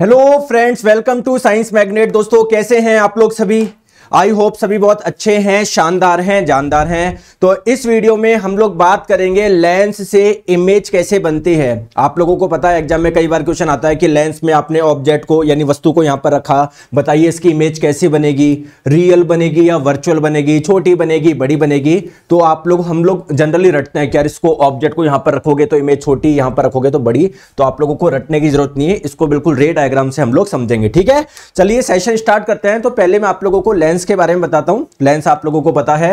hello friends welcome to science magnet दोस्तों कैसे हैं आप लोग सभी आई होप सभी बहुत अच्छे हैं शानदार हैं जानदार हैं तो इस वीडियो में हम लोग बात करेंगे लेंस से इमेज कैसे बनती है आप लोगों को पता है एग्जाम में कई बार क्वेश्चन आता है कि लेंस में आपने ऑब्जेक्ट को यानी वस्तु को यहाँ पर रखा बताइए इसकी इमेज कैसे बनेगी रियल बनेगी या वर्चुअल बनेगी छोटी बनेगी बड़ी बनेगी तो आप लोग हम लोग जनरली रटते हैं कि यार इसको ऑब्जेक्ट को यहाँ पर रखोगे तो इमेज छोटी यहाँ पर रखोगे तो बड़ी तो आप लोगों को रटने की जरूरत नहीं है इसको बिल्कुल रे डायग्राम से हम लोग समझेंगे ठीक है चलिए सेशन स्टार्ट करते हैं तो पहले मैं आप लोगों को लेंस लेंस के बारे में बताता हूं लेंस आप लोगों को पता है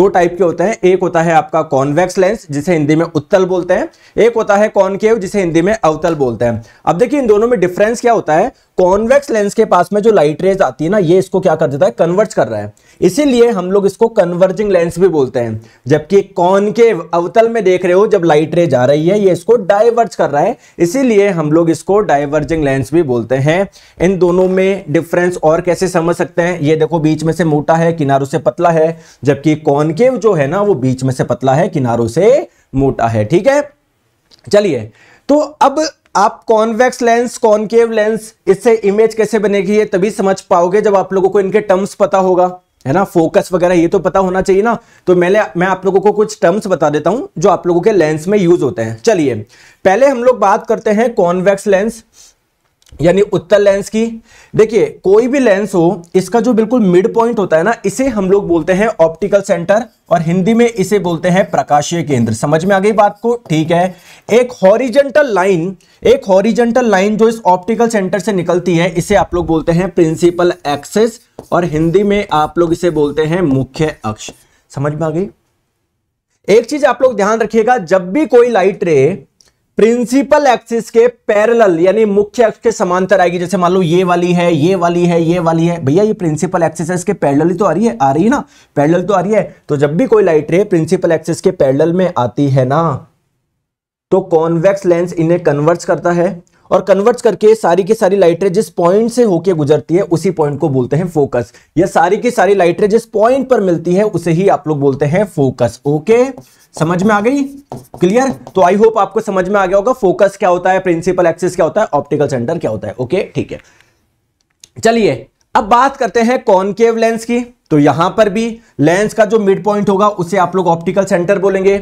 दो टाइप के होते हैं एक होता है आपका कॉन्वेक्स लेंस जिसे हिंदी में उत्तल बोलते हैं एक होता है कॉनकेव जिसे हिंदी में अवतल बोलते हैं अब देखिए इन दोनों में डिफरेंस क्या होता है कॉन्वेक्स लेंस के पास में जो लाइट रेज आती है ना ये इसको क्या कर देता है कन्वर्ट कर रहा है इसीलिए हम लोग इसको कन्वर्जिंग लेंस भी बोलते हैं जबकि कॉन के अवतल में देख रहे हो जब लाइट रेज आ रही है ये इसको डाइवर्ज कर रहा है इसीलिए हम लोग इसको डाइवर्जिंग लेंस भी बोलते हैं इन दोनों में डिफरेंस और कैसे समझ सकते हैं ये देखो बीच में से मोटा है किनारों से पतला है जबकि कॉनकेव जो है ना वो बीच में से पतला है किनारों से मोटा है ठीक है चलिए तो अब आप कॉन्वेक्स लेंस कॉन्केव लेंस इससे इमेज कैसे बनेगी ये तभी समझ पाओगे जब आप लोगों को इनके टर्म्स पता होगा है ना फोकस वगैरह ये तो पता होना चाहिए ना तो मैंने मैं आप लोगों को कुछ टर्म्स बता देता हूं जो आप लोगों के लेंस में यूज होते हैं चलिए पहले हम लोग बात करते हैं कॉन्वेक्स लेंस यानी उत्तर लेंस की देखिए कोई भी लेंस हो इसका जो बिल्कुल मिड पॉइंट होता है ना इसे हम लोग बोलते हैं ऑप्टिकल सेंटर और हिंदी में इसे बोलते हैं प्रकाशीय केंद्र समझ में आ गई बात को ठीक है एक हॉरिजेंटल लाइन एक हॉरिजेंटल लाइन जो इस ऑप्टिकल सेंटर से निकलती है इसे आप लोग बोलते हैं प्रिंसिपल एक्सेस और हिंदी में आप लोग इसे बोलते हैं मुख्य अक्ष समझ में आ गई एक चीज आप लोग ध्यान रखिएगा जब भी कोई लाइट रे प्रिंसिपल एक्सिस के पैरेलल यानी मुख्य एक्स के समांतर आएगी जैसे मान लो ये वाली है ये वाली है ये वाली है भैया ये प्रिंसिपल एक्सिस है इसके पैरेलल तो आ रही है आ रही है ना पैरेलल तो आ रही है तो जब भी कोई लाइट रे प्रिंसिपल एक्सिस के पैरेलल में आती है ना तो कॉन्वेक्स लेंस इन्हें कन्वर्ट करता है और कन्वर्ट करके सारी की सारी लाइटें जिस पॉइंट से होके गुजरती है उसी पॉइंट को बोलते हैं फोकस या सारी की सारी लाइटरें जिस पॉइंट पर मिलती है उसे ही आप लोग बोलते हैं फोकस ओके समझ में आ गई क्लियर तो आई होप आपको समझ में आ गया होगा फोकस क्या होता है प्रिंसिपल एक्सिस क्या होता है ऑप्टिकल सेंटर क्या होता है ओके ठीक है चलिए अब बात करते हैं कॉनकेव लेंस की तो यहां पर भी लेंस का जो मिड पॉइंट होगा उसे आप लोग ऑप्टिकल सेंटर बोलेंगे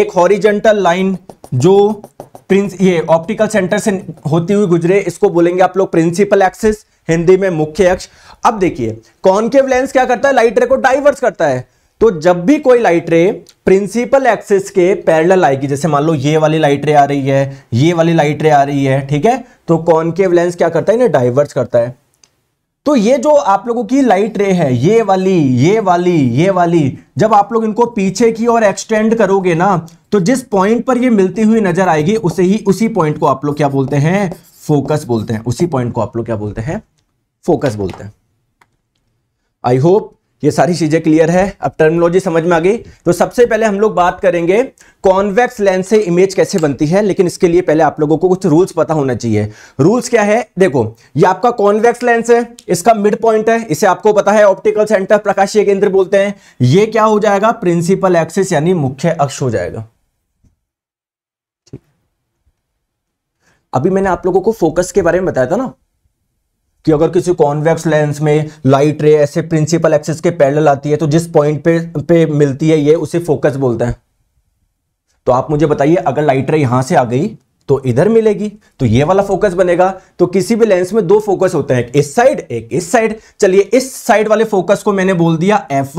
एक हॉरिजेंटल लाइन जो प्रिंस ये ऑप्टिकल सेंटर से होती हुई गुजरे इसको बोलेंगे आप लोग प्रिंसिपल एक्सिस हिंदी में मुख्य अक्ष अब देखिए कॉनकेव लेंस क्या करता है लाइट रे को डाइवर्स करता है तो जब भी कोई लाइट रे प्रिंसिपल एक्सिस के पैरेलल आएगी जैसे मान लो ये वाली लाइट रे आ रही है ये वाली लाइट रे आ रही है ठीक है तो कॉनकेव लेंस क्या करता है इन्हें डाइवर्स करता है तो ये जो आप लोगों की लाइट रे है ये वाली ये वाली ये वाली जब आप लोग इनको पीछे की ओर एक्सटेंड करोगे ना तो जिस पॉइंट पर ये मिलती हुई नजर आएगी उसे ही उसी पॉइंट को आप लोग क्या बोलते हैं फोकस बोलते हैं उसी पॉइंट को आप लोग क्या बोलते हैं फोकस बोलते हैं आई होप ये सारी चीजें क्लियर है अब टर्मिनोलॉजी समझ में आ गई तो सबसे पहले हम लोग बात करेंगे कॉन्वेक्स लेंस से इमेज कैसे बनती है लेकिन इसके लिए पहले आप लोगों को कुछ रूल्स पता होना चाहिए रूल्स क्या है देखो ये आपका कॉन्वेक्स लेंस है इसका मिड पॉइंट है इसे आपको पता है ऑप्टिकल सेंटर प्रकाशीय केंद्र बोलते हैं ये क्या हो जाएगा प्रिंसिपल एक्सिस यानी मुख्य अक्ष हो जाएगा अभी मैंने आप लोगों को फोकस के बारे में बताया था ना कि अगर किसी कॉन्वेक्स लेंस में लाइट रे ऐसे प्रिंसिपल एक्सिस के पैरेलल आती है तो जिस पॉइंट पे पे मिलती है ये उसे फोकस बोलते हैं तो आप मुझे बताइए अगर लाइट रे यहां से आ गई तो इधर मिलेगी तो ये वाला फोकस बनेगा तो किसी भी लेंस में दो फोकस होते हैं इस साइड एक इस साइड चलिए इस साइड वाले फोकस को मैंने बोल दिया एफ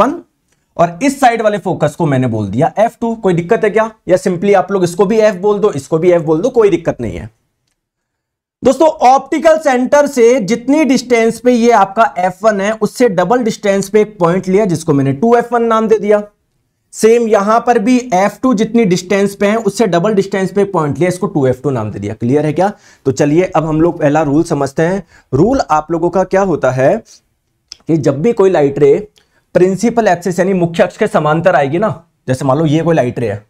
और इस साइड वाले फोकस को मैंने बोल दिया एफ कोई दिक्कत है क्या या सिंपली आप लोग इसको भी एफ बोल दो इसको भी एफ बोल दो कोई दिक्कत नहीं है दोस्तों ऑप्टिकल सेंटर से जितनी डिस्टेंस पे ये आपका F1 है उससे डबल डिस्टेंस पे एक पॉइंट लिया जिसको मैंने 2F1 नाम दे दिया सेम यहां पर भी F2 जितनी डिस्टेंस पे है उससे डबल डिस्टेंस पे पॉइंट लिया इसको 2F2 नाम दे दिया क्लियर है क्या तो चलिए अब हम लोग पहला रूल समझते हैं रूल आप लोगों का क्या होता है कि जब भी कोई लाइट रे प्रिंसिपल एक्सेस यानी मुख्य अक्ष के समांतर आएगी ना जैसे मान लो ये कोई लाइट रे है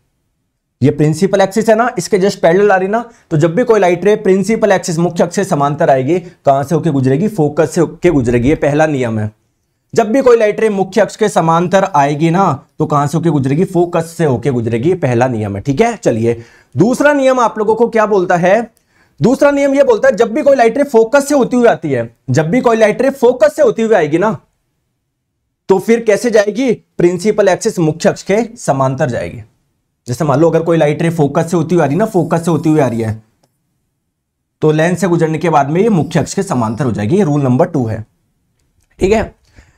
ये प्रिंसिपल एक्सिस है ना इसके जस्ट पैरेलल आ रही ना तो जब भी कोई लाइट रे प्रिंसिपल एक्सिस मुख्य अक्ष से समांतर आएगी कहां से होके गुजरेगी फोकस से होके गुजरेगी ये पहला नियम है जब भी कोई लाइट रे मुख्य अक्ष के समांतर आएगी ना तो कहां से होके गुजरेगी फोकस से होके गुजरेगी ये पहला नियम है ठीक है चलिए दूसरा नियम आप लोगों को क्या बोलता है दूसरा नियम यह बोलता है जब भी कोई लाइट रे फोकस से होती हुई आती है जब भी कोई लाइट रे फोकस से होती हुई आएगी ना तो फिर कैसे जाएगी प्रिंसिपल एक्सिस मुख्य अक्ष के समांतर जाएगी जैसे मान लो अगर कोई लाइट रे फोकस से होती हुई आ रही ना फोकस से होती हुई आ रही है तो लेंस से गुजरने के बाद में ये मुख्य अक्ष के समांतर हो जाएगी ये रूल नंबर टू है ठीक है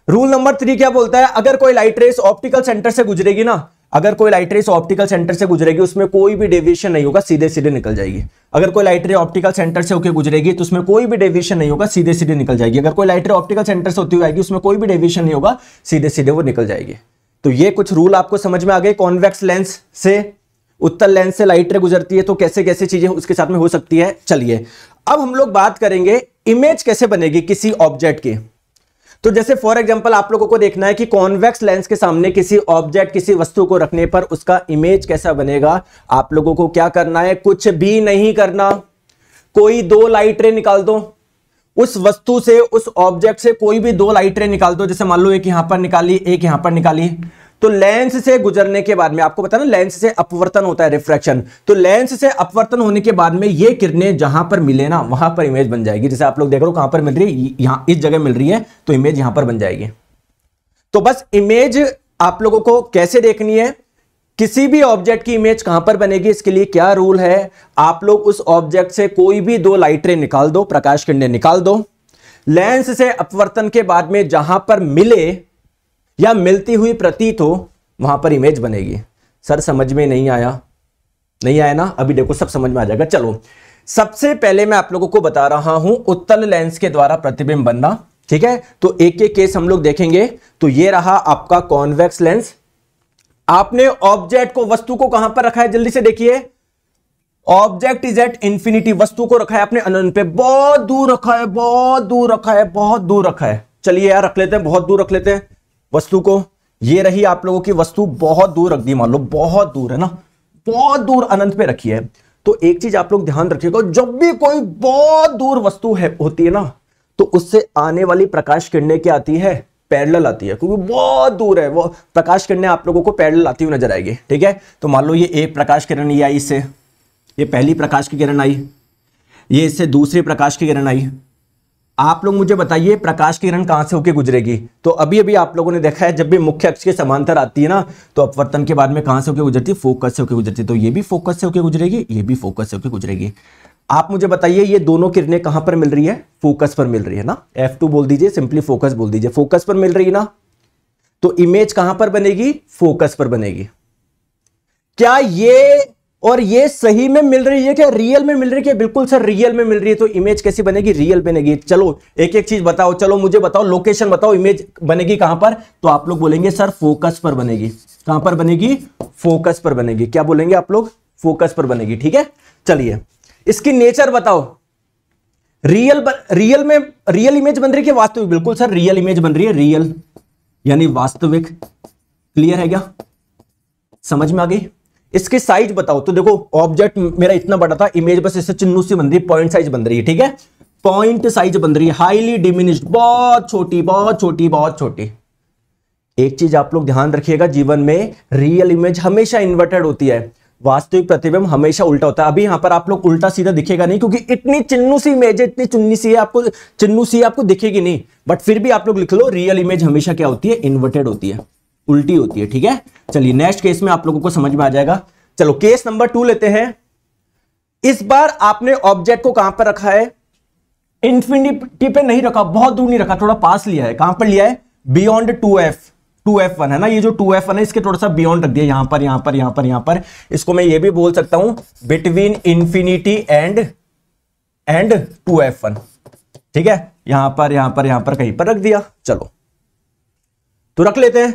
रूल नंबर थ्री क्या बोलता है अगर कोई लाइट रेस ऑप्टिकल सेंटर से गुजरेगी ना अगर कोई लाइट रेस ऑप्टिकल सेंटर से गुजरेगी उसमें कोई भी डेविएशन नहीं होगा सीधे सीधे निकल जाएगी अगर कोई लाइट रे ऑप्टिकल सेंटर से होकर गुजरेगी तो उसमें कोई भी डेविएशन नहीं होगा सीधे सीधे निकल जाएगी अगर कोई लाइट रे ऑप्टिकल सेंटर से होती हुई आएगी उसमें कोई भी डेविएशन नहीं होगा सीधे सीधे वो निकल जाएगी तो ये कुछ रूल आपको समझ में आ गए कॉन्वेक्स लेंस से उत्तर लेंस से लाइट रे गुजरती है तो कैसे कैसे चीजें उसके साथ में हो सकती है चलिए अब हम लोग बात करेंगे इमेज कैसे बनेगी किसी ऑब्जेक्ट की तो जैसे फॉर एग्जाम्पल आप लोगों को देखना है कि कॉन्वेक्स लेंस के सामने किसी ऑब्जेक्ट किसी वस्तु को रखने पर उसका इमेज कैसा बनेगा आप लोगों को क्या करना है कुछ भी नहीं करना कोई दो लाइट रे निकाल दो उस वस्तु से उस ऑब्जेक्ट से कोई भी दो लाइट रे निकाल दो जैसे मान लो एक यहां पर निकाली एक यहां पर निकाली तो लेंस से गुजरने के बाद में आपको पता ना लेंस से अपवर्तन होता है रिफ्रैक्शन तो लेंस से अपवर्तन होने के बाद में ये किरणें जहां पर मिले ना वहां पर इमेज बन जाएगी जैसे आप लोग देख रहे हो कहां पर मिल रही है यहां इस जगह मिल रही है तो इमेज यहां पर बन जाएगी तो बस इमेज आप लोगों को कैसे देखनी है किसी भी ऑब्जेक्ट की इमेज कहां पर बनेगी इसके लिए क्या रूल है आप लोग उस ऑब्जेक्ट से कोई भी दो लाइटरे निकाल दो प्रकाश किरणें निकाल दो लेंस से अपवर्तन के बाद में जहां पर मिले या मिलती हुई प्रतीत हो वहां पर इमेज बनेगी सर समझ में नहीं आया नहीं आया ना अभी देखो सब समझ में आ जाएगा चलो सबसे पहले मैं आप लोगों को बता रहा हूं उत्तल लेंस के द्वारा प्रतिबिंब बनना ठीक है तो एक एक केस हम लोग देखेंगे तो ये रहा आपका कॉन्वेक्स लेंस आपने ऑब्जेक्ट को वस्तु को कहां पर रखा है जल्दी से देखिए ऑब्जेक्ट इज एट इंफिनिटी वस्तु को रखा है आपने अनंत पे बहुत दूर रखा है बहुत दूर रखा है बहुत दूर रखा है चलिए यार रख लेते हैं बहुत दूर रख लेते हैं वस्तु को ये रही आप लोगों की वस्तु बहुत दूर रख दी मान लो बहुत दूर है ना बहुत दूर अनंत पे रखी है तो एक चीज आप लोग ध्यान रखिएगा जब भी कोई बहुत दूर वस्तु है होती है ना तो उससे आने वाली प्रकाश किरणें क्या आती है पैरेलल आती है क्योंकि बहुत दूर है वो प्रकाश किरणें आप लोगों को पैरेलल आती हुई नजर आएगी ठीक है तो मान लो ये एक प्रकाश किरण ये आई इससे ये पहली प्रकाश की किरण आई ये इससे दूसरी प्रकाश की किरण आई आप लोग मुझे बताइए प्रकाश की किरण कहाँ से होकर गुजरेगी तो अभी अभी आप लोगों ने देखा है जब भी मुख्य अक्ष के समांतर आती है ना तो अपवर्तन के बाद में कहाँ से होकर गुजरती फोकस से होकर गुजरती तो ये भी फोकस से होकर गुजरेगी ये भी फोकस से होकर गुजरेगी आप मुझे बताइए ये दोनों किरणें कहां पर मिल रही है फोकस पर मिल रही है ना एफ टू बोल दीजिए सिंपली फोकस बोल दीजिए फोकस पर मिल रही है ना तो इमेज कहां पर बनेगी फोकस पर बनेगी क्या ये और ये सही में मिल रही है क्या रियल में मिल रही है बिल्कुल सर रियल में मिल रही है तो इमेज कैसी बनेगी रियल बनेगी चलो एक एक चीज बताओ चलो मुझे बताओ लोकेशन बताओ इमेज बनेगी कहां पर तो आप लोग बोलेंगे सर फोकस पर बनेगी कहां पर बनेगी फोकस पर बनेगी क्या बोलेंगे आप लोग फोकस पर बनेगी ठीक है चलिए इसकी नेचर बताओ रियल ब, रियल में रियल इमेज बन रही है वास्तविक बिल्कुल सर रियल इमेज बन रही है रियल यानी वास्तविक क्लियर है क्या समझ में आ गई इसकी साइज बताओ तो देखो ऑब्जेक्ट मेरा इतना बड़ा था इमेज बस इससे चिन्नू सी बन रही है पॉइंट साइज बन रही है ठीक है पॉइंट साइज बन रही है हाईली डिमिनिश बहुत छोटी बहुत छोटी बहुत छोटी एक चीज आप लोग ध्यान रखिएगा जीवन में रियल इमेज हमेशा इन्वर्टेड होती है वास्तविक प्रतिबिंब हमेशा उल्टा होता है अभी यहां पर आप लोग उल्टा सीधा दिखेगा नहीं क्योंकि इतनी चिन्नू सी इमेज है इतनी चुन्नी सी है आपको चिन्नू सी आपको दिखेगी नहीं बट फिर भी आप लोग लिख लो रियल इमेज हमेशा क्या होती है इन्वर्टेड होती है उल्टी होती है ठीक है चलिए नेक्स्ट केस में आप लोगों को समझ में आ जाएगा चलो केस नंबर टू लेते हैं इस बार आपने ऑब्जेक्ट को कहां पर रखा है इन्फिनिटी पे नहीं रखा बहुत दूर नहीं रखा थोड़ा पास लिया है कहां पर लिया है beyond two F two F one है ना ये जो टू एफ वन है इसके थोड़ा सा बियॉन्ड रख दिया यहां पर यहां पर यहां पर यहां पर इसको मैं ये भी बोल सकता हूं between infinity and and two F one ठीक है यहां पर यहां पर यहां पर कहीं पर रख दिया चलो तो रख लेते हैं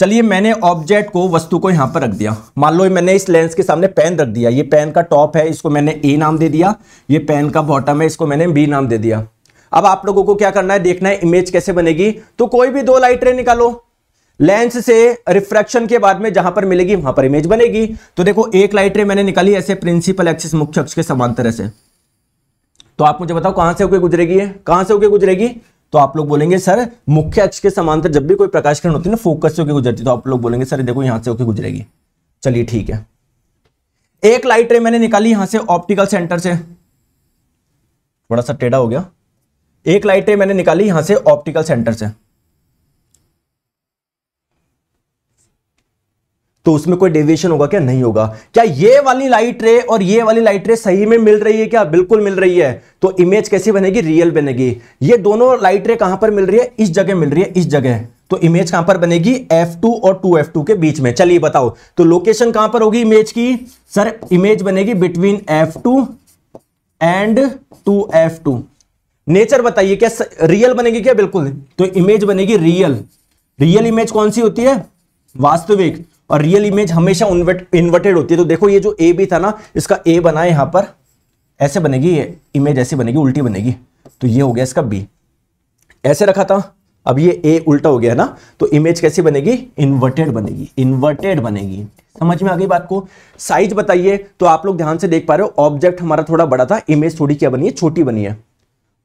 चलिए मैंने ऑब्जेक्ट को वस्तु को यहां पर रख दिया मान लो मैंने इस लेंस के सामने पेन रख दिया ये पेन का टॉप है इसको मैंने ए नाम दे दिया ये पेन का बॉटम है इसको मैंने बी नाम दे दिया अब आप लोगों को क्या करना है देखना है इमेज कैसे बनेगी तो कोई भी दो लाइट रे निकालो लेंस से रिफ्रैक्शन के बाद में जहां पर मिलेगी वहां पर इमेज बनेगी तो देखो एक लाइट रे मैंने निकाली ऐसे प्रिंसिपल एक्सिस मुख्य अक्ष के समांतर ऐसे तो आप मुझे बताओ कहां से होके गुजरेगी है कहां से होके गुजरेगी तो आप लोग बोलेंगे सर मुख्य अक्ष के समांतर जब भी कोई प्रकाश किरण होती है ना फोकस से होकर गुजरती तो आप लोग बोलेंगे सर देखो यहां से होकर गुजरेगी चलिए ठीक है एक लाइट रे मैंने निकाली यहां से ऑप्टिकल सेंटर से थोड़ा सा टेढ़ा हो गया एक लाइट रे मैंने निकाली यहां से ऑप्टिकल सेंटर से तो उसमें कोई डेविएशन होगा क्या नहीं होगा क्या ये वाली लाइट रे और ये वाली लाइट रे सही में मिल रही है क्या बिल्कुल मिल रही है तो इमेज कैसी बनेगी रियल बनेगी ये दोनों लाइट रे कहां पर मिल रही है इस जगह मिल रही है इस जगह तो इमेज कहां पर बनेगी F2 और 2F2 के बीच में चलिए बताओ तो लोकेशन कहां पर होगी इमेज की सर इमेज बनेगी between F2 and 2F2 nature बताइए क्या रियल बनेगी क्या बिल्कुल तो इमेज बनेगी रियल रियल इमेज कौन सी होती है वास्तविक और रियल इमेज हमेशा इन्वर्टेड होती है तो देखो ये जो ए बी था ना इसका ए बना है पर ऐसे बनेगी ये इमेज ऐसी बनेगी उल्टी बनेगी तो ये हो गया इसका बी ऐसे रखा था अब ये ए उल्टा हो गया ना तो इमेज कैसी बनेगी इन्वर्टेड बनेगी इन्वर्टेड बनेगी समझ में आ गई बात को साइज बताइए तो आप लोग ध्यान से देख पा रहे हो ऑब्जेक्ट हमारा थोड़ा बड़ा था इमेज थोड़ी क्या बनी है छोटी बनी है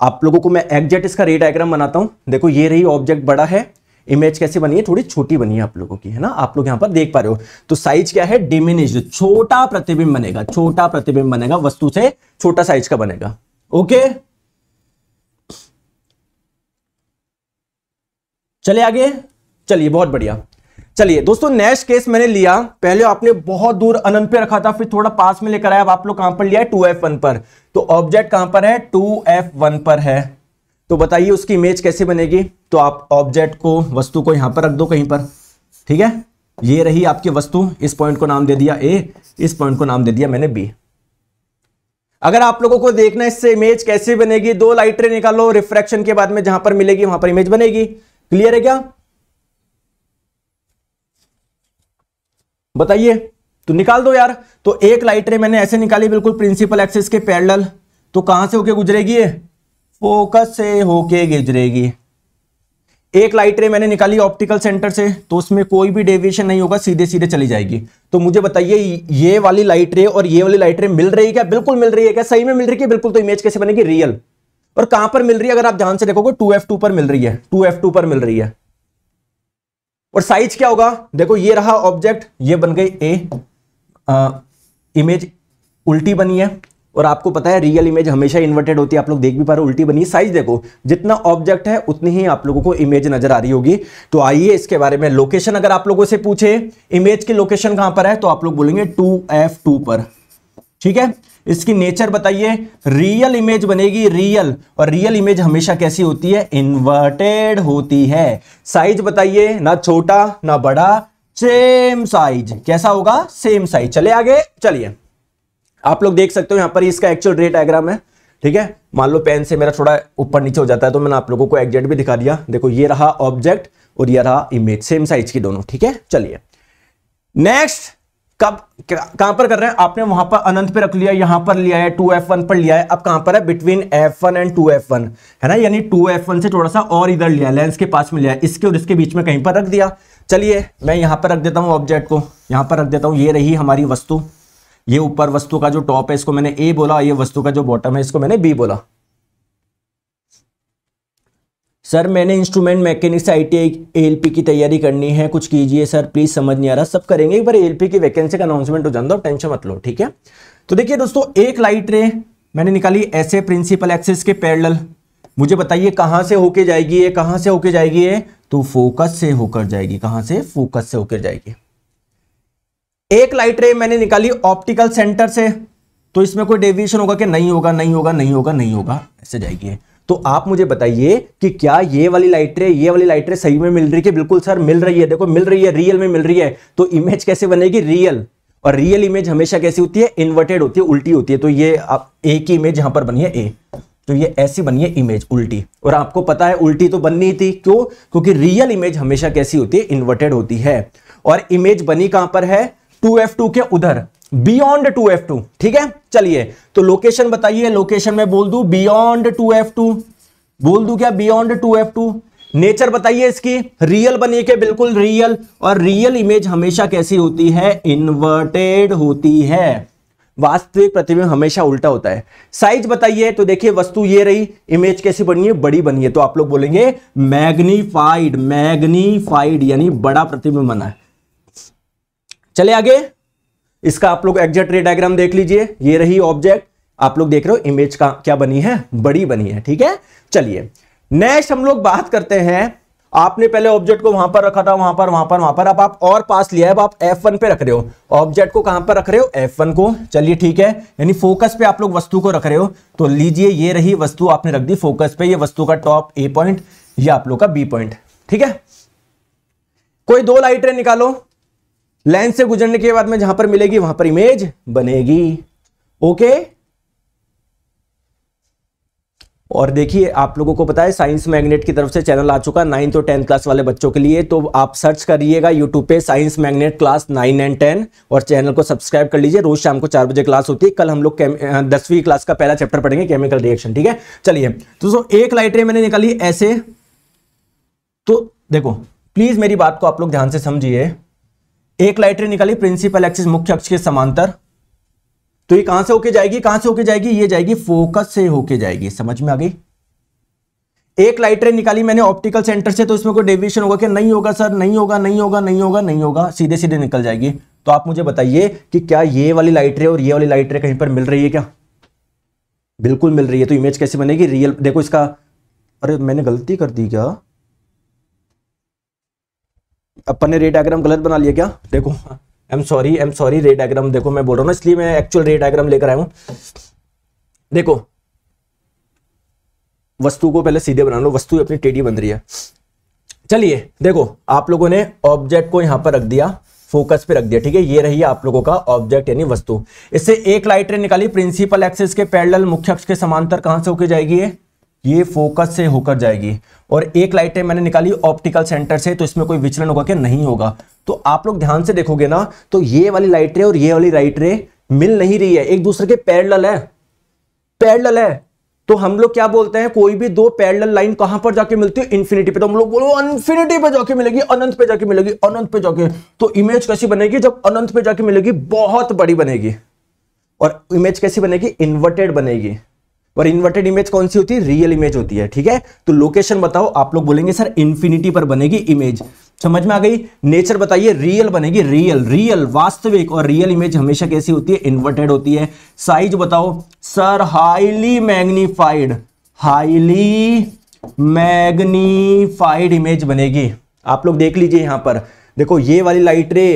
आप लोगों को मैं एग्जैक्ट इसका रे डायग्राम बनाता हूं देखो ये रही ऑब्जेक्ट बड़ा है इमेज कैसी बनी है थोड़ी छोटी बनी है आप लोगों की है ना आप लोग यहाँ पर देख पा रहे हो तो साइज क्या है डिमिनिश छोटा प्रतिबिंब बनेगा छोटा प्रतिबिंब बनेगा वस्तु से छोटा साइज का बनेगा ओके चले आगे चलिए बहुत बढ़िया चलिए दोस्तों नेक्स्ट केस मैंने लिया पहले आपने बहुत दूर अनंत पे रखा था फिर थोड़ा पास में लेकर आया अब आप लोग कहां पर लिया है टू एफ वन पर तो ऑब्जेक्ट कहां पर है टू एफ वन पर है तो बताइए उसकी इमेज कैसे बनेगी तो आप ऑब्जेक्ट को वस्तु को यहां पर रख दो कहीं पर ठीक है ये रही आपकी वस्तु इस पॉइंट को नाम दे दिया ए इस पॉइंट को नाम दे दिया मैंने बी अगर आप लोगों को देखना है इससे इमेज कैसे बनेगी दो लाइट रे निकालो रिफ्रैक्शन के बाद में जहां पर मिलेगी वहां पर इमेज बनेगी क्लियर है क्या बताइए तो निकाल दो यार तो एक लाइट रे मैंने ऐसे निकाली बिल्कुल प्रिंसिपल एक्सिस के पैरेलल तो कहां से होके गुजरेगी ये फोकस से होके गुजरेगी एक लाइट रे मैंने निकाली ऑप्टिकल सेंटर से तो उसमें कोई भी डेविएशन नहीं होगा सीधे सीधे चली जाएगी तो मुझे बताइए ये वाली लाइट रे और ये वाली लाइट रे मिल रही है क्या बिल्कुल मिल रही है क्या सही में मिल रही है बिल्कुल तो इमेज कैसे बनेगी रियल और कहां पर मिल रही है अगर आप ध्यान से देखोगे टू एफ टू पर मिल रही है टू एफ टू पर मिल रही है और साइज क्या होगा देखो ये रहा ऑब्जेक्ट ये बन गई ए आ, इमेज उल्टी बनी है और आपको पता है रियल इमेज हमेशा इन्वर्टेड होती है आप लोग देख भी पा रहे हो उल्टी बनी साइज देखो जितना ऑब्जेक्ट है उतनी ही आप लोगों को इमेज नजर आ रही होगी तो आइए इसके बारे में लोकेशन अगर आप लोगों से पूछे इमेज की लोकेशन कहां पर है तो आप लोग बोलेंगे टू एफ टू पर ठीक है इसकी नेचर बताइए रियल इमेज बनेगी रियल और रियल इमेज हमेशा कैसी होती है इन्वर्टेड होती है साइज बताइए ना छोटा ना बड़ा सेम साइज कैसा होगा सेम साइज चले आगे चलिए आप लोग देख सकते हो यहाँ पर इसका एक्चुअल रेट डायग्राम है ठीक है मान लो पेन से मेरा थोड़ा ऊपर नीचे हो जाता है तो मैंने आप लोगों को एग्जेक्ट भी दिखा दिया देखो ये रहा ऑब्जेक्ट और ये रहा इमेज सेम साइज की दोनों ठीक है चलिए नेक्स्ट कब कहां पर कर रहे हैं आपने वहां पर अनंत पे रख लिया यहां पर लिया है टू एफ वन पर लिया है अब कहां पर है between F one and two F one है ना यानी टू एफ वन से थोड़ा सा और इधर लिया लेंस के पास में लिया इसके और इसके बीच में कहीं पर रख दिया चलिए मैं यहां पर रख देता हूं ऑब्जेक्ट को यहां पर रख देता हूं ये रही हमारी वस्तु ये ऊपर वस्तु का जो टॉप है इसको मैंने ए बोला ये वस्तु का जो बॉटम है इसको मैंने बी बोला सर मैंने instrument mechanics I T I की तैयारी करनी है कुछ कीजिए सर प्लीज समझ नहीं आ रहा सब करेंगे एक बार एलपी की वैकेंसी का अनाउंसमेंट हो जाता टेंशन मत लो ठीक है तो देखिए दोस्तों एक लाइट रे मैंने निकाली ऐसे प्रिंसिपल एक्सिस के पैरल मुझे बताइए कहां से होके जाएगी ये कहां से होके जाएगी ये तो फोकस से होकर जाएगी कहां से फोकस से होकर जाएगी एक लाइट रे मैंने निकाली ऑप्टिकल सेंटर से तो इसमें कोई डेविएशन होगा कि नहीं होगा नहीं होगा नहीं होगा नहीं होगा ऐसे जाएगी तो आप मुझे बताइए कि क्या ये वाली लाइट रे ये वाली लाइट रे सही में मिल रही है बिल्कुल सर मिल रही है देखो मिल रही है रियल में मिल रही है तो इमेज कैसे बनेगी रियल और रियल इमेज हमेशा कैसी होती है इन्वर्टेड होती है उल्टी होती है तो ये आप ए की इमेज यहां पर बनी है ए तो ये ऐसी बनी है इमेज उल्टी और आपको पता है उल्टी तो बननी ही थी क्यों क्योंकि रियल इमेज हमेशा कैसी होती है इन्वर्टेड होती है और इमेज बनी कहां पर है 2F2 के उधर बियॉन्ड 2F2 ठीक है चलिए तो लोकेशन बताइए लोकेशन में बोल दू बियॉन्ड 2F2 बोल दू क्या बियॉन्ड 2F2 नेचर बताइए इसकी रियल बनिए के बिल्कुल रियल और रियल इमेज हमेशा कैसी होती है इन्वर्टेड होती है वास्तविक प्रतिबिंब हमेशा उल्टा होता है साइज बताइए तो देखिए वस्तु ये रही इमेज कैसी बनी है बड़ी बनी है तो आप लोग बोलेंगे मैग्नीफाइड मैग्नीफाइड यानी बड़ा प्रतिबिंब बना है चले आगे इसका आप लोग एग्जैक्ट रे डायग्राम देख लीजिए ये रही ऑब्जेक्ट आप लोग देख रहे हो इमेज का क्या बनी है बड़ी बनी है ठीक है चलिए नेक्स्ट हम लोग बात करते हैं आपने पहले ऑब्जेक्ट को वहां पर रखा था वहां पर वहां पर वहां पर अब आप और पास लिया है अब आप F1 पे रख रहे हो ऑब्जेक्ट को कहां पर रख रहे हो F1 को चलिए ठीक है यानी फोकस पे आप लोग वस्तु को रख रहे हो तो लीजिए ये रही वस्तु आपने रख दी फोकस पे ये वस्तु का टॉप ए पॉइंट ये आप लोग का बी पॉइंट ठीक है कोई दो लाइट निकालो लेंस से गुजरने के बाद में जहां पर मिलेगी वहां पर इमेज बनेगी ओके और देखिए आप लोगों को पता है साइंस मैग्नेट की तरफ से चैनल आ चुका नाइन्थ और टेंथ क्लास वाले बच्चों के लिए तो आप सर्च करिएगा यूट्यूब पे science magnet class nine and ten और चैनल को सब्सक्राइब कर लीजिए रोज शाम को चार बजे क्लास होती है कल हम लोग दसवीं क्लास का पहला चैप्टर पढ़ेंगे केमिकल रिएक्शन ठीक है चलिए तो सो एक लाइट रे मैंने निकाली ऐसे तो देखो प्लीज मेरी बात को आप लोग ध्यान से समझिए एक लाइट रे निकाली प्रिंसिपल एक्सिस मुख्य अक्ष के समांतर तो ये कहां से होके जाएगी कहां से होके जाएगी ये जाएगी फोकस से होके जाएगी समझ में आ गई एक लाइट रे निकाली मैंने ऑप्टिकल सेंटर से तो इसमें कोई डेविएशन होगा कि नहीं होगा सर नहीं होगा नहीं होगा नहीं होगा नहीं होगा सीधे सीधे निकल जाएगी तो आप मुझे बताइए कि क्या ये वाली लाइट रे और ये वाली लाइट रे कहीं पर मिल रही है क्या बिल्कुल मिल रही है तो इमेज कैसे बनेगी रियल देखो इसका अरे मैंने गलती कर दी क्या अपन ने रेट गलत बना लिया क्या देखो I am sorry I am sorry rate देखो मैं बोल रहा हूँ इसलिए मैं एक्चुअल रेट लेकर आया हूँ देखो वस्तु को पहले सीधे बना लो वस्तु अपनी टेढ़ी बन रही है चलिए देखो आप लोगों ने ऑब्जेक्ट को यहां पर रख दिया फोकस पे रख दिया ठीक है ये रही है आप लोगों का ऑब्जेक्ट यानी वस्तु इससे एक लाइट रे निकाली प्रिंसिपल एक्सिस के पैरेलल मुख्य अक्ष के समांतर कहां से होके जाएगी ये ये फोकस से होकर जाएगी और एक लाइट है मैंने निकाली ऑप्टिकल सेंटर से तो इसमें कोई विचलन होगा क्या नहीं होगा तो आप लोग ध्यान से देखोगे ना तो ये वाली लाइट रे और ये वाली लाइट रे मिल नहीं रही है एक दूसरे के पैरल है पैरल है तो हम लोग क्या बोलते हैं कोई भी दो पैरल लाइन कहां पर जाके मिलती है इन्फिनिटी पे तो हम लोग बोलो इन्फिनिटी पे जाके मिलेगी अनंत पे जाके मिलेगी अनंत पे जाके तो इमेज कैसी बनेगी जब अनंत पे जाके मिलेगी बहुत बड़ी बनेगी और इमेज कैसी बनेगी इन्वर्टेड बनेगी और इन्वर्टेड इमेज कौन सी होती है रियल इमेज होती है ठीक है तो लोकेशन बताओ आप लोग बोलेंगे सर इन्फिनिटी पर बनेगी इमेज समझ में आ गई नेचर बताइए रियल बनेगी रियल रियल वास्तविक और रियल इमेज हमेशा कैसी होती है इन्वर्टेड होती है साइज बताओ sir highly magnified highly magnified image बनेगी आप लोग देख लीजिए यहां पर देखो ये वाली लाइट रे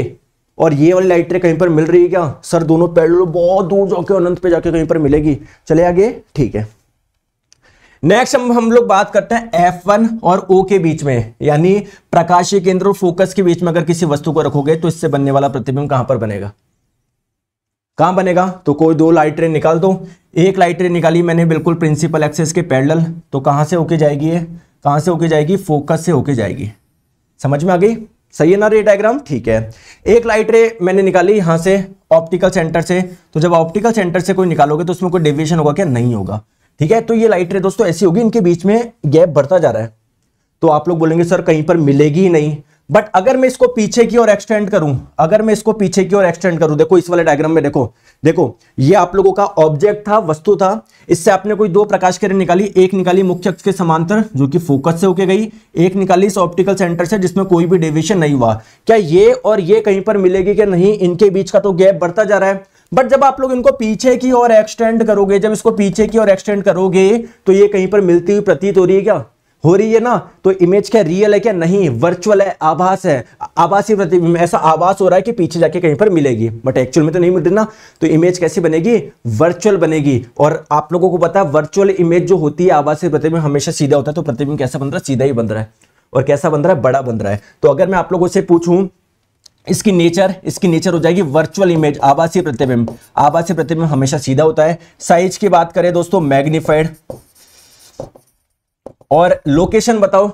और ये वाली लाइटें कहीं पर मिल रही है क्या सर दोनों पैडल बहुत दूर जाके अनंत पे जाके कहीं पर मिलेगी चले आगे ठीक है नेक्स्ट हम हम लोग बात करते हैं F1 और O के बीच में यानी प्रकाशीय केंद्र और फोकस के बीच में अगर किसी वस्तु को रखोगे तो इससे बनने वाला प्रतिबिंब कहां पर बनेगा कहां बनेगा तो कोई दो लाइट निकाल दो एक लाइट निकाली मैंने बिल्कुल प्रिंसिपल एक्सेस के पैडल तो कहां से होके जाएगी ये कहां से होके जाएगी फोकस से होके जाएगी समझ में आ गई सही है ना रे डायग्राम ठीक है एक लाइट रे मैंने निकाली यहां से ऑप्टिकल सेंटर से तो जब ऑप्टिकल सेंटर से कोई निकालोगे तो उसमें कोई डेविएशन होगा क्या नहीं होगा ठीक है तो ये लाइट रे दोस्तों ऐसी होगी इनके बीच में गैप बढ़ता जा रहा है तो आप लोग बोलेंगे सर कहीं पर मिलेगी ही नहीं बट अगर मैं इसको पीछे की ओर एक्सटेंड करूं अगर मैं इसको पीछे की ओर एक्सटेंड करूं देखो इस वाले डायग्राम में देखो देखो ये आप लोगों का ऑब्जेक्ट था वस्तु था इससे आपने कोई दो प्रकाश किरण निकाली एक निकाली मुख्य अक्ष के समांतर जो कि फोकस से होके गई एक निकाली इस ऑप्टिकल सेंटर से जिसमें कोई भी डेविएशन नहीं हुआ क्या ये और ये कहीं पर मिलेगी कि नहीं इनके बीच का तो गैप बढ़ता जा रहा है बट जब आप लोग इनको पीछे की ओर एक्सटेंड करोगे जब इसको पीछे की ओर एक्सटेंड करोगे तो ये कहीं पर मिलती हुई प्रतीत हो रही है क्या हो रही है ना तो इमेज क्या रियल है क्या नहीं वर्चुअल है आभास है आभासी प्रतिबिंब ऐसा आभास हो रहा है कि पीछे जाके कहीं पर मिलेगी बट एक्चुअल में तो नहीं मिल रही ना तो इमेज कैसी बनेगी वर्चुअल बनेगी और आप लोगों को पता है वर्चुअल इमेज जो होती है आभासी प्रतिबिंब हमेशा सीधा होता है तो प्रतिबिंब कैसा बन रहा है सीधा ही बन रहा है और कैसा बन रहा है बड़ा बन रहा है तो अगर मैं आप लोगों से पूछूं इसकी नेचर इसकी नेचर हो जाएगी वर्चुअल इमेज आभासी प्रतिबिंब आभासी प्रतिबिंब हमेशा सीधा होता है साइज की बात करें दोस्तों मैग्नीफाइड और लोकेशन बताओ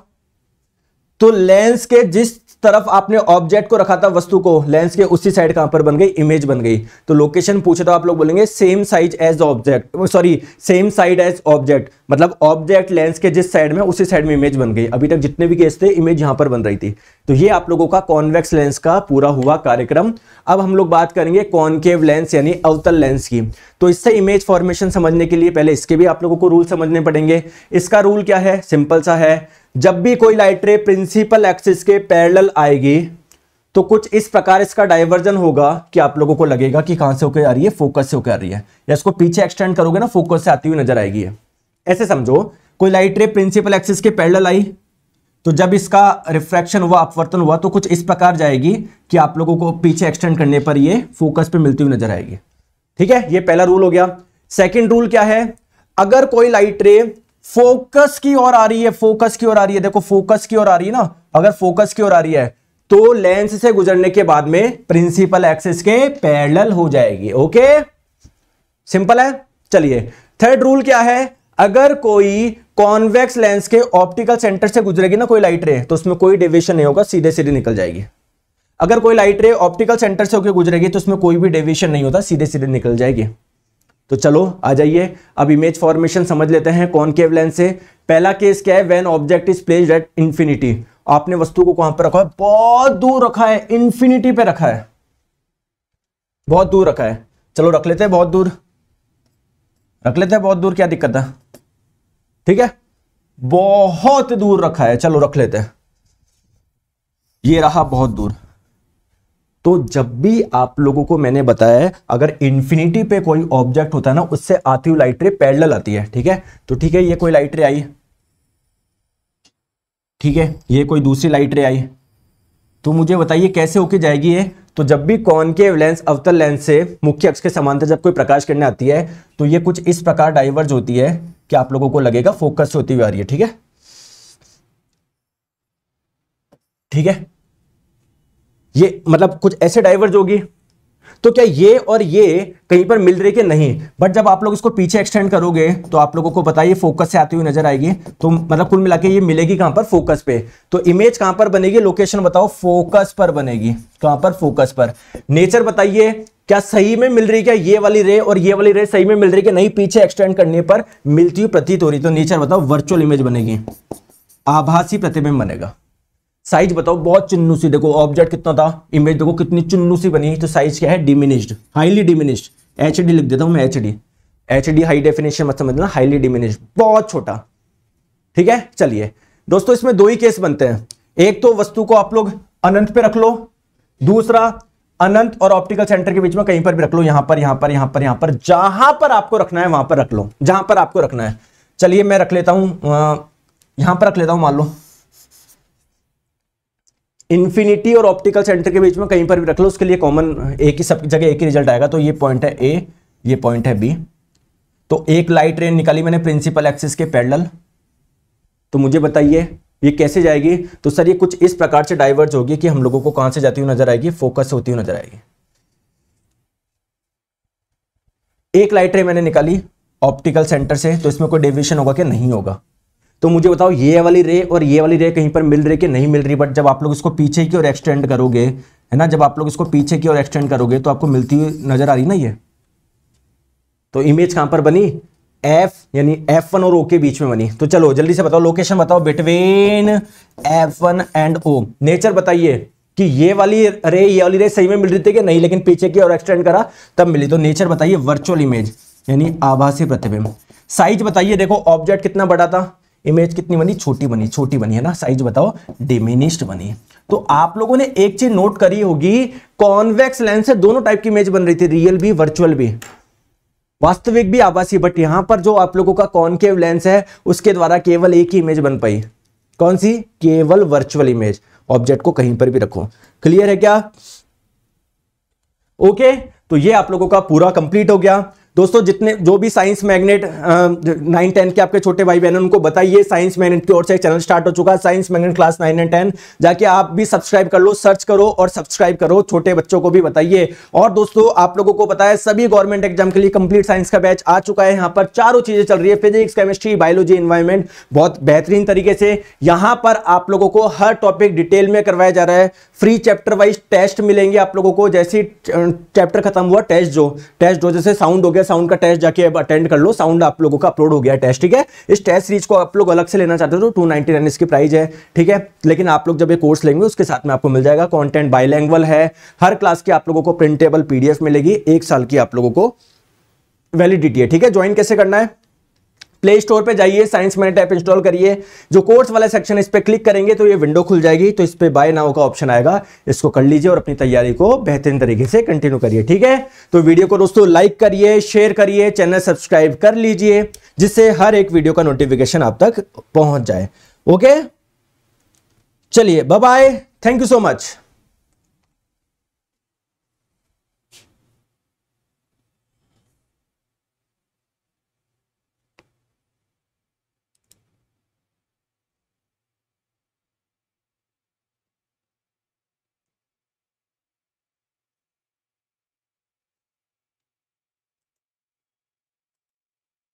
तो लेंस के जिस तरफ आपने ऑब्जेक्ट को रखा था वस्तु को लेंस के उसी साइड कहां पर बन गई इमेज बन गई तो लोकेशन पूछे तो आप लोग बोलेंगे same size as object sorry same side as object मतलब ऑब्जेक्ट लेंस के जिस साइड में उसी साइड में इमेज बन गई अभी तक जितने भी केस थे इमेज यहां पर बन रही थी तो ये आप लोगों का कॉन्वेक्स लेंस का पूरा हुआ कार्यक्रम अब हम लोग बात करेंगे कॉन्केव लेंस यानी अवतल लेंस की तो इससे इमेज फॉर्मेशन समझने के लिए पहले इसके भी आप लोगों को रूल समझने पड़ेंगे इसका रूल क्या है सिंपल सा है जब भी कोई लाइटरे प्रिंसिपल एक्सिस के पैरल आएगी तो कुछ इस प्रकार इसका डाइवर्जन होगा कि आप लोगों को लगेगा कि कहां से होकर आ रही है फोकस से होकर आ रही है या इसको पीछे एक्सटेंड करोगे ना फोकस से आती हुई नजर आएगी है ऐसे समझो कोई लाइट रे प्रिंसिपल एक्सिस के पैरेलल आई तो जब इसका रिफ्रैक्शन हुआ अपवर्तन हुआ तो कुछ इस प्रकार जाएगी कि आप लोगों को पीछे एक्सटेंड करने पर ये फोकस पे मिलती हुई नजर आएगी ठीक है ये पहला रूल हो गया सेकंड रूल क्या है अगर कोई लाइट रे फोकस की ओर आ रही है फोकस की ओर आ रही है देखो फोकस की ओर आ रही है ना अगर फोकस की ओर आ रही है तो लेंस से गुजरने के बाद में प्रिंसिपल एक्सिस के पैरल हो जाएगी ओके सिंपल है चलिए थर्ड रूल क्या है अगर कोई कॉन्वेक्स लेंस के ऑप्टिकल सेंटर से गुजरेगी ना कोई लाइट रे तो उसमें कोई डेविएशन नहीं होगा सीधे सीधे निकल जाएगी अगर कोई लाइट रे ऑप्टिकल सेंटर से होकर गुजरेगी तो उसमें कोई भी डेविएशन नहीं होता सीधे सीधे निकल जाएगी तो चलो आ जाइए अब इमेज फॉर्मेशन समझ लेते हैं कॉनकेव लेंस से पहला केस क्या है when object is placed at infinity आपने वस्तु को कहां पर रखा है बहुत दूर रखा है इंफिनिटी पे रखा है बहुत दूर रखा है चलो रख लेते हैं बहुत दूर रख लेते हैं बहुत दूर क्या दिक्कत है ठीक है बहुत दूर रखा है चलो रख लेते हैं ये रहा बहुत दूर तो जब भी आप लोगों को मैंने बताया है अगर इंफिनिटी पे कोई ऑब्जेक्ट होता है ना उससे आती हुई लाइट रे आती है ठीक है तो ठीक है ये कोई लाइट रे आई ठीक है ये कोई दूसरी लाइट रे आई तो मुझे बताइए कैसे होके जाएगी ये तो जब भी कॉनकेव लेंस अवतल लेंस से मुख्य अक्ष के समांतर जब कोई प्रकाश किरण आती है तो ये कुछ इस प्रकार डाइवर्ज होती है कि आप लोगों को लगेगा फोकस होती हुई आ रही है ठीक है ठीक है ये मतलब कुछ ऐसे डाइवर्ज होगी तो क्या ये और ये कहीं पर मिल रही कि नहीं बट जब आप लोग इसको पीछे एक्सटेंड करोगे तो आप लोगों को बताइए फोकस से आती हुई नजर आएगी तो मतलब कुल मिला ये मिलेगी कहां पर फोकस पे तो इमेज कहां पर बनेगी लोकेशन बताओ फोकस पर बनेगी कहां पर फोकस पर नेचर बताइए क्या सही में मिल रही क्या ये वाली रे और ये वाली रे सही में मिल रही कि नहीं पीछे एक्सटेंड करने पर मिलती हुई प्रतीत हो रही तो नेचर बताओ वर्चुअल इमेज बनेगी आभासी प्रतिबिंब बनेगा साइज बताओ बहुत चुन्नू सी देखो ऑब्जेक्ट कितना था इमेज देखो कितनी चुन्नू सी बनी तो साइज क्या है डिमिनिश्ड हाईली डिमिनिश्ड एच लिख देता हूँ मैं H D H D high definition मत समझना हाईली डिमिनिश्ड बहुत छोटा ठीक है चलिए दोस्तों इसमें दो ही केस बनते हैं एक तो वस्तु को आप लोग अनंत पे रख लो दूसरा अनंत और ऑप्टिकल सेंटर के बीच में कहीं पर भी रख लो यहां पर यहां पर यहां पर यहां पर जहां पर आपको रखना है वहां पर रख लो जहां पर आपको रखना है चलिए मैं रख लेता हूं यहां पर रख लेता हूं मान लो इन्फिनिटी और ऑप्टिकल सेंटर के बीच में कहीं पर भी रख लो उसके लिए कॉमन एक ही सब जगह एक ही रिजल्ट आएगा तो ये पॉइंट है ए ये पॉइंट है बी तो एक लाइट रेन निकाली मैंने प्रिंसिपल एक्सिस के पैडल तो मुझे बताइए ये कैसे जाएगी तो सर ये कुछ इस प्रकार से डाइवर्ज होगी कि हम लोगों को कहां से जाती हुई नजर आएगी फोकस होती हुई नजर आएगी एक लाइट रे मैंने निकाली ऑप्टिकल सेंटर से तो इसमें कोई डेविएशन होगा कि नहीं होगा तो मुझे बताओ ये वाली रे और ये वाली रे कहीं पर मिल रही कि नहीं मिल रही बट जब आप लोग इसको पीछे की ओर एक्सटेंड करोगे है ना जब आप लोग इसको पीछे की ओर एक्सटेंड करोगे तो आपको मिलती हुई नजर आ रही ना ये तो इमेज कहां पर बनी एफ यानी एफ वन और ओ के बीच में बनी तो चलो जल्दी से बताओ लोकेशन बताओ between F one and O nature बताइए कि ये वाली रे ये वाली रे सही में मिल रही थी कि नहीं लेकिन पीछे की और एक्सटेंड करा तब मिली तो नेचर बताइए वर्चुअल इमेज यानी आभासी प्रतिबिंब साइज बताइए देखो ऑब्जेक्ट कितना बड़ा था इमेज कितनी बनी छोटी बनी छोटी बनी है ना साइज बताओ डिमिनिस्ड बनी तो आप लोगों ने एक चीज नोट करी होगी कॉन्वेक्स लेंस से दोनों टाइप की इमेज बन रही थी रियल भी वर्चुअल भी वास्तविक भी आभासी बट यहां पर जो आप लोगों का कॉनकेव लेंस है उसके द्वारा केवल एक ही इमेज बन पाई कौन सी केवल वर्चुअल इमेज ऑब्जेक्ट को कहीं पर भी रखो क्लियर है क्या ओके तो ये आप लोगों का पूरा कंप्लीट हो गया दोस्तों जितने जो भी साइंस मैग्नेट नाइन टेन के आपके छोटे भाई बहन उनको बताइए साइंस मैग्नेट की ओर से चैनल स्टार्ट हो चुका है science magnet class nine and ten जाके आप भी सब्सक्राइब कर लो सर्च करो और सब्सक्राइब करो छोटे बच्चों को भी बताइए और दोस्तों आप लोगों को बताया सभी गवर्नमेंट एग्जाम के लिए कंप्लीट साइंस का बैच आ चुका है यहाँ पर चारों चीजें चल रही है फिजिक्स केमिस्ट्री बायोलॉजी इन्वायरमेंट बहुत बेहतरीन तरीके से यहाँ पर आप लोगों को हर टॉपिक डिटेल में करवाया जा रहा है फ्री चैप्टर वाइज टेस्ट मिलेंगे आप लोगों को जैसे चैप्टर खत्म हुआ टेस्ट जो टेस्ट जो जैसे साउंड हो गया गया साउंड का टेस्ट जाके अटेंड कर लो साउंड आप लोगों का अपलोड हो गया टेस्ट ठीक है इस टेस्ट सीरीज को आप लोग अलग से लेना चाहते हो तो टू नाइनटी नाइन इसकी प्राइस है ठीक है लेकिन आप लोग जब ये कोर्स लेंगे उसके साथ में आपको मिल जाएगा कॉन्टेंट बाइलैंगल है हर क्लास की आप लोगों को प्रिंटेबल पीडीएफ मिलेगी एक साल की आप लोगों को वैलिडिटी है ठीक है ज्वाइन कैसे करना है प्ले स्टोर पर जाइए साइंस मैट ऐप इंस्टॉल करिए जो कोर्स वाला सेक्शन इस पर क्लिक करेंगे तो ये विंडो खुल जाएगी तो इस पर बाय नाउ का ऑप्शन आएगा इसको कर लीजिए और अपनी तैयारी को बेहतरीन तरीके से कंटिन्यू करिए ठीक है तो वीडियो को दोस्तों लाइक करिए शेयर करिए चैनल सब्सक्राइब कर लीजिए जिससे हर एक वीडियो का नोटिफिकेशन आप तक पहुंच जाए ओके चलिए bye thank you so much